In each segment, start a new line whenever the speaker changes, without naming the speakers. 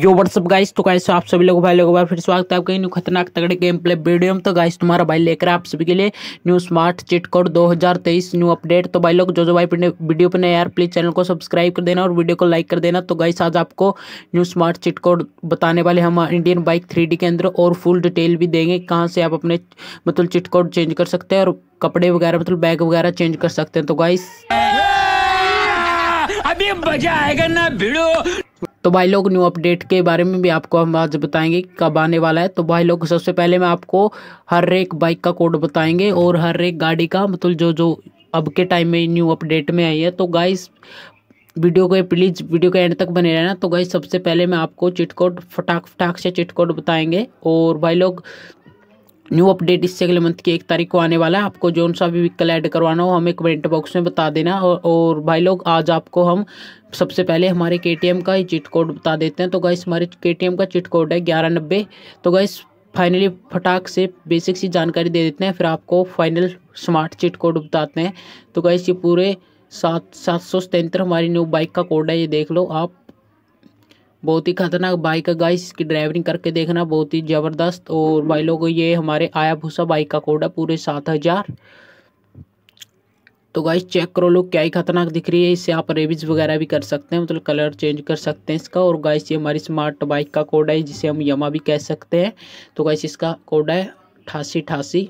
यो what's up guys तो guys आप सभी लोगों भाई लोगों भाई फिर स्वागत है आपका न्यू खतरनाक तगड़े गेम प्ले वीडियो में तो गाइस तुम्हारा भाई लेकर आप सभी के लिए new smart cheat code 2023 new update तो भाई लोग जो जो भाई वीडियो पर नए यार प्लीज चैनल को सब्सक्राइब कर देना और वीडियो को लाइक कर देना तो गाइस आज आपको न्यू स्मार्ट चिट कोड बताने वाले हम इंडियन बाइक थ्री के अंदर और फुल डिटेल भी देंगे कहाँ से आप अपने मतलब चिट कोड चेंज कर सकते हैं और कपड़े वगैरह मतलब बैग वगैरह चेंज कर सकते हैं तो गाइस अभी मजा आएगा ना भिड़ो तो भाई लोग न्यू अपडेट के बारे में भी आपको हम आज बताएंगे कब आने वाला है तो भाई लोग सबसे पहले मैं आपको हर एक बाइक का कोड बताएंगे और हर एक गाड़ी का मतलब जो जो अब के टाइम में न्यू अपडेट में आई है तो गाइस वीडियो को प्लीज़ वीडियो के एंड तक बने रहना तो गाइस सबसे पहले मैं आपको चिट कोड फटाक फटाक से चिट कोड बताएंगे और भाई लोग न्यू अपडेट इससे अगले मंथ की एक तारीख को आने वाला है आपको जो सा भी व्हीकल ऐड करवाना हो हमें कमेंट बॉक्स में बता देना और, और भाई लोग आज आपको हम सबसे पहले हमारे के का ही चिट कोड बता देते हैं तो गाइस हमारे के का चिट कोड है ग्यारह नब्बे तो गाइस फाइनली फटाक से बेसिक सी जानकारी दे देते हैं फिर आपको फाइनल स्मार्ट चिट कोड बताते हैं तो गाइस ये पूरे सात सात सौ सतहत्तर हमारी न्यू बाइक का कोड है ये देख लो आप बहुत ही खतरनाक बाइक है गाइस इसकी ड्राइविंग करके देखना बहुत ही ज़बरदस्त और भाई लोग ये हमारे आया भूसा बाइक का कोड है पूरे सात हज़ार तो गाइस चेक करो लोग क्या ही खतरनाक दिख रही है इससे आप रेविज वगैरह भी कर सकते हैं मतलब कलर चेंज कर सकते हैं इसका और गाइस ये हमारी स्मार्ट बाइक का कोड है जिसे हम यमा भी कह सकते हैं तो गाइस इसका कोड है अठासी अठासी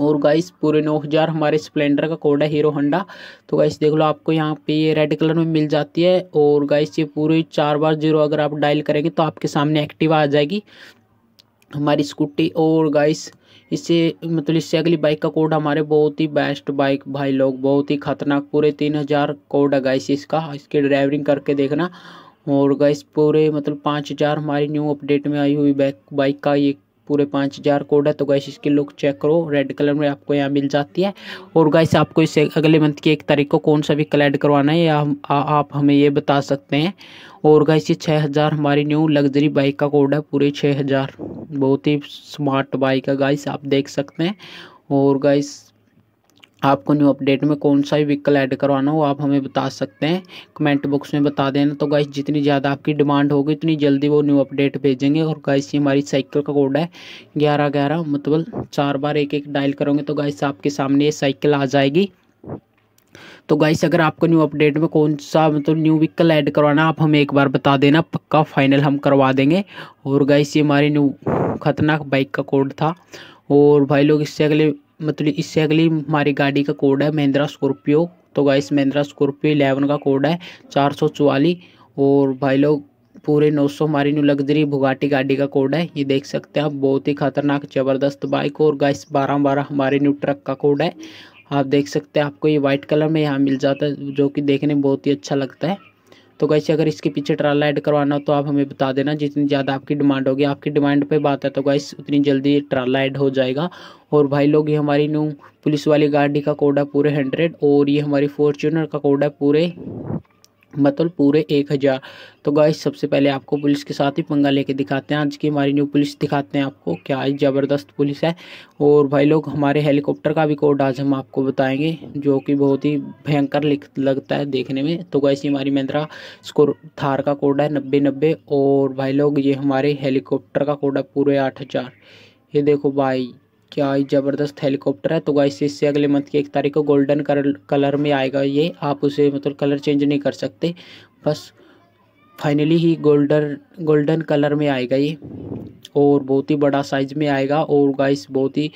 और गाइस पूरे नौ हज़ार हमारे स्प्लेंडर का कोड है हीरो होंडा तो गाइस देख लो आपको यहाँ पे ये रेड कलर में मिल जाती है और गाइस ये पूरे चार बार जीरो अगर आप डायल करेंगे तो आपके सामने एक्टिवा आ जाएगी हमारी स्कूटी और गाइस इससे मतलब इससे अगली बाइक का कोड हमारे बहुत ही बेस्ट बाइक भाई लोग बहुत ही खतरनाक पूरे तीन हज़ार कोड है गाइस इसका इसकी ड्राइविंग करके देखना और गाइस पूरे मतलब पाँच हज़ार हमारी न्यू अपडेट में आई हुई बाइक बाइक का ये पूरे पाँच हज़ार कोड है तो गैस इसकी लुक चेक करो रेड कलर में आपको यहाँ मिल जाती है और गैस आपको इसे अगले मंथ की एक तारीख को कौन सा भी कलेक्ट करवाना है या हम आ, आप हमें ये बता सकते हैं और गैस ये छः हज़ार हमारी न्यू लग्जरी बाइक का कोड है पूरे छः हज़ार बहुत ही स्मार्ट बाइक है गाइस आप देख सकते हैं और गाइस आपको न्यू अपडेट में कौन सा ही व्हीकल ऐड करवाना हो आप हमें बता सकते हैं कमेंट बॉक्स में बता देना तो गाइस जितनी ज़्यादा आपकी डिमांड होगी उतनी जल्दी वो न्यू अपडेट भेजेंगे और गाइस ये हमारी साइकिल का कोड है ग्यारह ग्यारह मतलब चार बार एक एक डायल करोगे तो गाइस आपके सामने ये साइकिल आ जाएगी तो गाइस अगर आपको न्यू अपडेट में कौन सा मतलब न्यू व्हीकल ऐड करवाना आप हमें एक बार बता देना पक्का फाइनल हम करवा देंगे और गाइस ये हमारी न्यू खतरनाक बाइक का कोड था और भाई लोग इससे अगले मतलब इससे अगली हमारी गाड़ी का कोड है महिंद्रा स्कॉर्पियो तो गाइस महिंद्रा स्कॉर्पियो इलेवन का कोड है चार सौ और भाई लोग पूरे नौ सौ हमारी न्यू लग्जरी भुगाटी गाड़ी का कोड है ये देख सकते हैं आप बहुत ही खतरनाक ज़बरदस्त बाइक और गाइस बारह बारह हमारे न्यू ट्रक का कोड है आप देख सकते हैं आपको ये वाइट कलर में यहाँ मिल जाता है जो कि देखने में बहुत ही अच्छा लगता है तो गैसे अगर इसके पीछे ट्रायल ऐड करवाना हो तो आप हमें बता देना जितनी ज़्यादा आपकी डिमांड होगी आपकी डिमांड पे बात है तो गैस उतनी जल्दी ट्रायल ऐड हो जाएगा और भाई लोग ये हमारी न्यू पुलिस वाली गाड़ी का कोड है पूरे हंड्रेड और ये हमारी फॉर्चूनर का कोड है पूरे मतलब पूरे एक हज़ार तो गाइस सबसे पहले आपको पुलिस के साथ ही पंगा लेके दिखाते हैं आज की हमारी न्यू पुलिस दिखाते हैं आपको क्या ज़बरदस्त पुलिस है और भाई लोग हमारे हेलीकॉप्टर का भी कोड आज हम आपको बताएंगे जो कि बहुत ही भयंकर लगता है देखने में तो गाइस ये हमारी महिंद्रा स्कोर थार का कोड है नब्बे नब्बे और भाई लोग ये हमारे हेलीकॉप्टर का कोड है पूरे आठ हज़ार ये देखो भाई क्या ज़बरदस्त हेलीकॉप्टर है तो गाइस इससे अगले मंथ की एक तारीख को गोल्डन कलर में आएगा ये आप उसे मतलब कलर चेंज नहीं कर सकते बस फाइनली ही गोल्डन गोल्डन कलर में आएगा ये और बहुत ही बड़ा साइज में आएगा और गाइस बहुत ही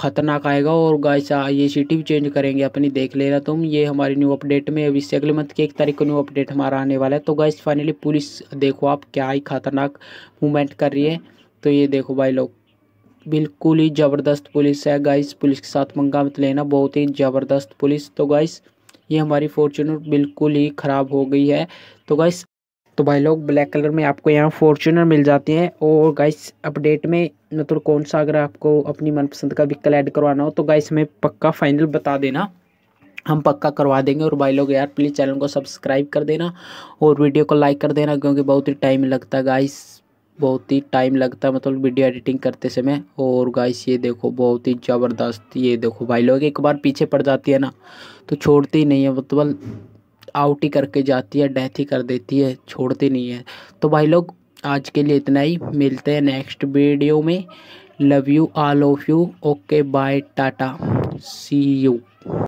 खतरनाक आएगा और गाइस ये सिटी भी चेंज करेंगे अपनी देख लेना तुम ये हमारी न्यू अपडेट में अभी से अगले मंथ की एक तारीख को न्यू अपडेट हमारा आने वाला है तो गाइस फाइनली पुलिस देखो आप क्या ही खतरनाक मूवमेंट कर रही है तो ये देखो भाई लोग बिल्कुल ही ज़बरदस्त पुलिस है गाइस पुलिस के साथ मंगा मत लेना बहुत ही ज़बरदस्त पुलिस तो गाइस ये हमारी फॉर्चूनर बिल्कुल ही ख़राब हो गई है तो गाइस तो भाई लोग ब्लैक कलर में आपको यहाँ फॉर्चूनर मिल जाती हैं और गाइस अपडेट में मतलब कौन सा अगर आपको अपनी मनपसंद का व्हीकल ऐड करवाना हो तो गाइस हमें पक्का फाइनल बता देना हम पक्का करवा देंगे और भाई लोग यार प्लीज़ चैनल को सब्सक्राइब कर देना और वीडियो को लाइक कर देना क्योंकि बहुत ही टाइम लगता है गाइस बहुत ही टाइम लगता है मतलब वीडियो एडिटिंग करते समय और गाइस ये देखो बहुत ही ज़बरदस्त ये देखो भाई लोग एक बार पीछे पड़ जाती है ना तो छोड़ती ही नहीं है मतलब आउट ही करके जाती है डेथ ही कर देती है छोड़ती नहीं है तो भाई लोग आज के लिए इतना ही मिलते हैं नेक्स्ट वीडियो में love you all of you okay bye tata see you